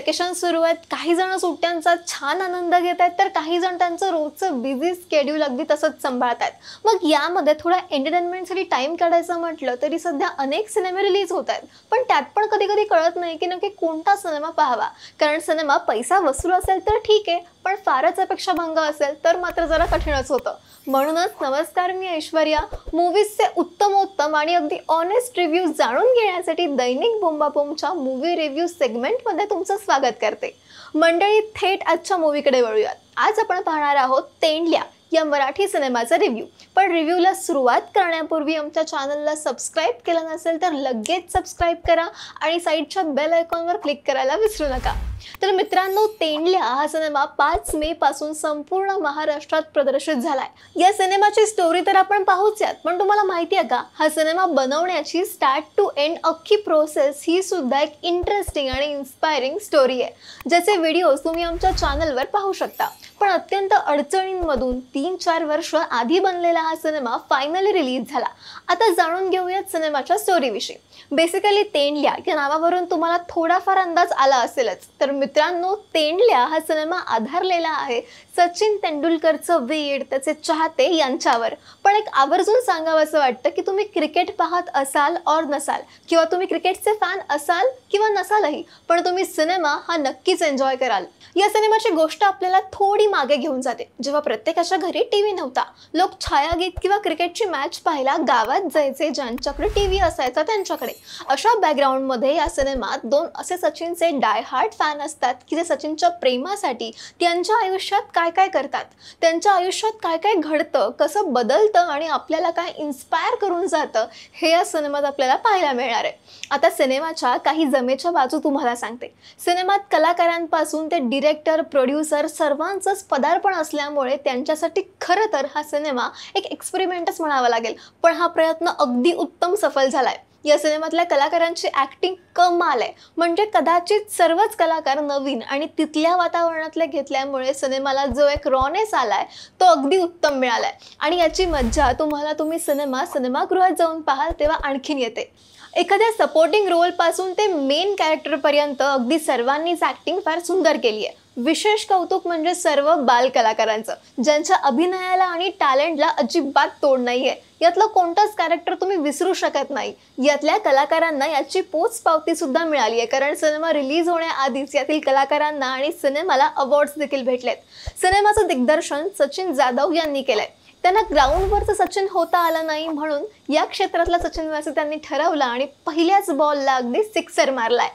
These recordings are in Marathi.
वेकेशन सुरू आहेत काही जण सुट्ट्यांचा छान आनंद घेत आहेत तर काही जण त्यांचं रोजचं बिझी स्केड्यूल अगदी तसंच सांभाळत आहेत मग यामध्ये थोडा एंटरटेनमेंटसाठी टाइम काढायचं म्हटलं तरी सध्या अनेक सिनेमे रिलीज होत आहेत पण त्यात पण कधी कधी कळत नाही की नक्की कोणता सिनेमा पाहावा कारण सिनेमा पैसा वसूल असेल तर ठीक आहे पण फारच अपेक्षाभंग असेल तर मात्र जरा कठीणच होतं म्हणूनच नमस्कार मी ऐश्वर्या मूवीजचे उत्तमोत्तम आणि अगदी ऑनेस्ट रिव्ह्यूज जाणून घेण्यासाठी दैनिक बोमच्या मूवी रिव्ह्यू सेगमेंटमध्ये तुमचं स्वागत करते मंडळी थेट आजच्या मूवीकडे वळूयात आज आपण पाहणार आहोत तेंडल्या या मराठी सिनेमाचा रिव्ह्यू पण रिव्ह्यूला सुरुवात करण्यापूर्वी आमच्या चॅनलला सबस्क्राईब केलं नसेल तर लगेच सबस्क्राईब करा आणि साईडच्या बेल आयकॉनवर क्लिक करायला विसरू नका तर मित्रांनो तेंडल्या हा सिनेमा पाच मे पासून संपूर्ण महाराष्ट्रात प्रदर्शित झालाय या सिनेमाची स्टोरी तर आपण पाहूच पण तुम्हाला माहिती आहे का हा सिनेमा बनवण्याची स्टार्ट टू एंड अख्खी प्रोसेस ही सुद्धा एक इंटरेस्टिंग आणि इन्स्पायरिंग स्टोरी आहे ज्याचे व्हिडिओ तुम्ही आमच्या चॅनलवर पाहू शकता पण अत्यंत अडचणींमधून तीन चार वर्ष आधी बनलेला हा सिनेमा फायनली रिलीज झाला आता जाणून घेऊयात सिनेमाच्या स्टोरीविषयी बेसिकली तेंडल्या या नावावरून तुम्हाला थोडाफार अंदाज आला असेलच तर मित्रांनो तेंडल्या हा सिनेमा आधारलेला आहे सचिन तेंडुलकरचं वेड त्याचे चाहते यांच्यावर पण एक आवर्जून सांगावं असं वाटतं की तुम्ही क्रिकेट पाहत असाल और नसाल किंवा तुम्ही क्रिकेटचे फॅन असाल किंवा नसालही पण तुम्ही सिनेमा हा नक्कीच एन्जॉय कराल या सिनेमाची गोष्ट आपल्याला थोडी मागे घेऊन जाते जेव्हा प्रत्येकाच्या घरी टीव्ही नव्हता लोक छायागीत किंवा क्रिकेटची मॅच पाहायला गावात जायचे ज्यांच्याकडे टीव्ही असायचा त्यांच्याकडे अशा बॅकग्राऊंड मध्ये या सिनेमात दोन असे सचिनचे डाय हार्ट फॅन असतात की जे सचिनच्या प्रेमासाठी त्यांच्या आयुष्यात काय काय करतात त्यांच्या आयुष्यात काय काय घडतं कसं बदलतं आणि आपल्याला काय इन्स्पायर करून जातं हे या सिनेमात आपल्याला पाहायला मिळणार आहे आता सिनेमाच्या काही जमेच्या बाजू तुम्हाला सांगते सिनेमात कलाकारांपासून ते डिरेक्टर प्रोड्युसर सर्वांचं पहिल्यांदाच पदार्पण असल्यामुळे त्यांच्यासाठी खरं तर हा सिनेमा एक एक्सपेरिमेंटच म्हणावा लागेल पण हा प्रयत्न अगदी उत्तम सफल झालाय या सिनेमातल्या कलाकारांची ऍक्टिंग कमाल आहे म्हणजे कदाचित सर्वच कलाकार नवीन आणि तिथल्या वातावरणातले घेतल्यामुळे सिनेमाला जो एक रॉनेस आलाय तो अगदी उत्तम मिळालाय आणि याची मज्जा तुम्हाला तुम्ही सिनेमा सिनेमागृहात जाऊन पाहाल तेव्हा आणखीन येते एखाद्या सपोर्टिंग रोलपासून ते मेन कॅरेक्टरपर्यंत अगदी सर्वांनीच ॲक्टिंग फार सुंदर केली आहे विशेष कौतुक म्हणजे सर्व बाल कलाकारांचं ज्यांच्या अभिनयाला आणि टॅलेंटला अजिबात तोड नाहीये यातलं कोणतंच कॅरेक्टर तुम्ही विसरू शकत नाही यातल्या कलाकारांना याची पोच पावती सुद्धा मिळाली आहे कारण सिनेमा रिलीज होण्याआधीच यातील कलाकारांना आणि सिनेमाला अवॉर्ड्स देखील भेटलेत सिनेमाचं दिग्दर्शन सचिन जाधव यांनी केलंय त्यांना ग्राउंडवरचं सचिन होता आला नाही म्हणून या क्षेत्रातला सचिन व्यास त्यांनी ठरवलं आणि पहिल्याच बॉलला अगदी सिक्सर मारलाय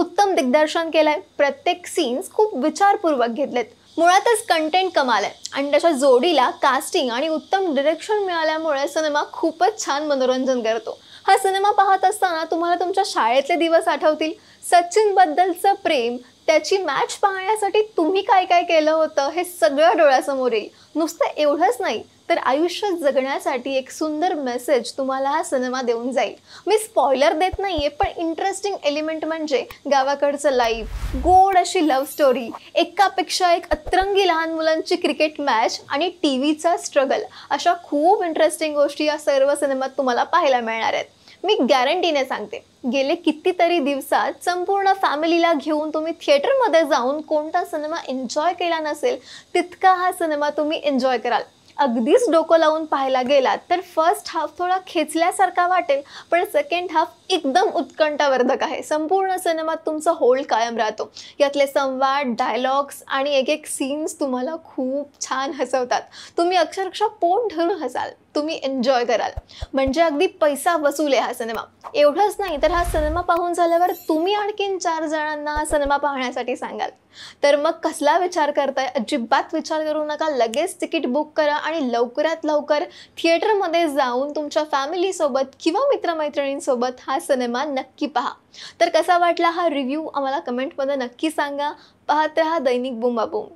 उत्तम दिग्दर्शन केलंय प्रत्येक सीन्स खूप विचारपूर्वक घेतलेत मुळातच कंटेंट कमाल आहे आणि त्याच्या जोडीला कास्टिंग आणि उत्तम डिरेक्शन मिळाल्यामुळे सिनेमा खूपच छान मनोरंजन करतो हा सिनेमा पाहत असताना तुम्हाला तुमच्या शाळेतले दिवस आठवतील सचिनबद्दलचं प्रेम त्याची मॅच पाहण्यासाठी तुम्ही काय काय केलं होतं हे सगळं डोळ्यासमोर येईल नुसतं एवढंच नाही तर आयुष्य जगण्यासाठी एक सुंदर मेसेज तुम्हाला हा सिनेमा देऊन जाईल मी स्पॉयलर देत नाहीये पण इंटरेस्टिंग एलिमेंट म्हणजे गावाकडचं लाईफ गोड अशी लव्ह स्टोरी एकापेक्षा एक अतरंगी लहान मुलांची क्रिकेट मॅच आणि टी व्हीचा स्ट्रगल अशा खूप इंटरेस्टिंग गोष्टी या सर्व सिनेमात तुम्हाला पाहायला मिळणार आहेत मी गॅरंटीने सांगते गेले कितीतरी दिवसात संपूर्ण फॅमिलीला घेऊन तुम्ही थिएटरमध्ये जाऊन कोणता सिनेमा एन्जॉय केला नसेल तितका हा सिनेमा तुम्ही एन्जॉय कराल अगदीच डोकं लावून पाहायला गेलात तर फर्स्ट हाफ थोडा खेचल्यासारखा वाटेल पण सेकंड हाफ एकदम उत्कंठावर्धक आहे संपूर्ण सिनेमात तुमचा होल्ड कायम राहतो यातले संवाद डायलॉग्स आणि एक एक सीन्स तुम्हाला खूप छान हसवतात तुम्ही अक्षरशः पोट धरून हसाल तुम्ही एन्जॉय कराल म्हणजे अगदी पैसा वसूल आहे हा सिनेमा एवढंच नाही तर हा सिनेमा पाहून झाल्यावर तुम्ही आणखीन चार जणांना हा सिनेमा पाहण्यासाठी सांगाल तर मग कसला विचार करताय अजिबात विचार करू नका लगेच तिकीट बुक करा आणि लवकरात लवकर थिएटरमध्ये जाऊन तुमच्या फॅमिलीसोबत किंवा मित्रमैत्रिणींसोबत हा सिनेमा नक्की पहा तर कसा वाटला हा रिव्ह्यू आम्हाला कमेंटमध्ये नक्की सांगा पाहत राहा दैनिक बुंबाबुम